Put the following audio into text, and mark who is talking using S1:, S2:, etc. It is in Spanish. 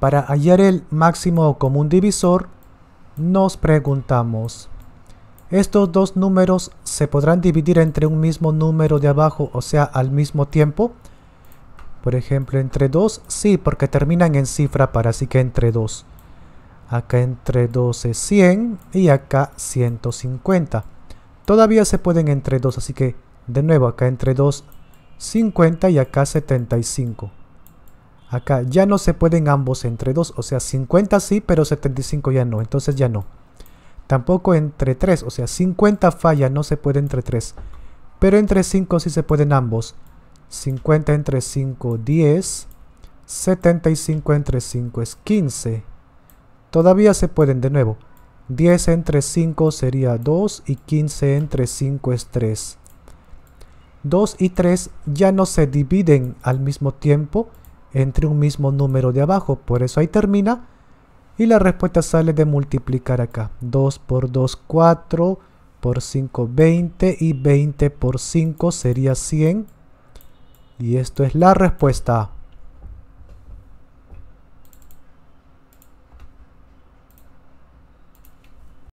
S1: Para hallar el máximo común divisor, nos preguntamos, ¿estos dos números se podrán dividir entre un mismo número de abajo, o sea, al mismo tiempo? Por ejemplo, entre 2, sí, porque terminan en cifra para así que entre 2. Acá entre 2 es 100 y acá 150. Todavía se pueden entre 2, así que de nuevo acá entre 2, 50 y acá 75. Acá ya no se pueden ambos entre 2, o sea, 50 sí, pero 75 ya no, entonces ya no. Tampoco entre 3, o sea, 50 falla, no se puede entre 3. Pero entre 5 sí se pueden ambos. 50 entre 5, 10. 75 entre 5 es 15. Todavía se pueden de nuevo. 10 entre 5 sería 2 y 15 entre 5 es 3. 2 y 3 ya no se dividen al mismo tiempo, entre un mismo número de abajo. Por eso ahí termina. Y la respuesta sale de multiplicar acá. 2 por 2, 4. Por 5, 20. Y 20 por 5 sería 100. Y esto es la respuesta